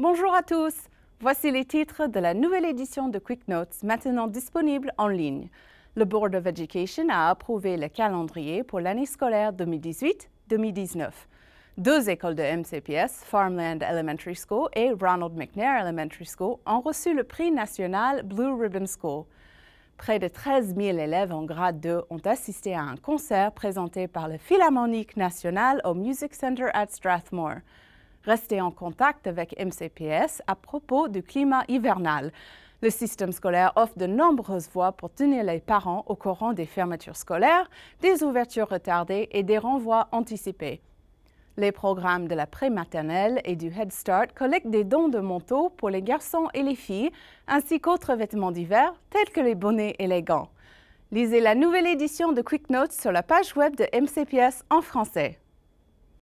Bonjour à tous. Voici les titres de la nouvelle édition de Quick Notes, maintenant disponible en ligne. Le Board of Education a approuvé le calendrier pour l'année scolaire 2018-2019. Deux écoles de MCPS, Farmland Elementary School et Ronald McNair Elementary School, ont reçu le prix national Blue Ribbon School. Près de 13 000 élèves en grade 2 ont assisté à un concert présenté par le Philharmonique national au Music Center at Strathmore. Restez en contact avec MCPS à propos du climat hivernal. Le système scolaire offre de nombreuses voies pour tenir les parents au courant des fermetures scolaires, des ouvertures retardées et des renvois anticipés. Les programmes de la prématernelle et du Head Start collectent des dons de manteaux pour les garçons et les filles, ainsi qu'autres vêtements divers tels que les bonnets et les gants. Lisez la nouvelle édition de Quick Notes sur la page web de MCPS en français.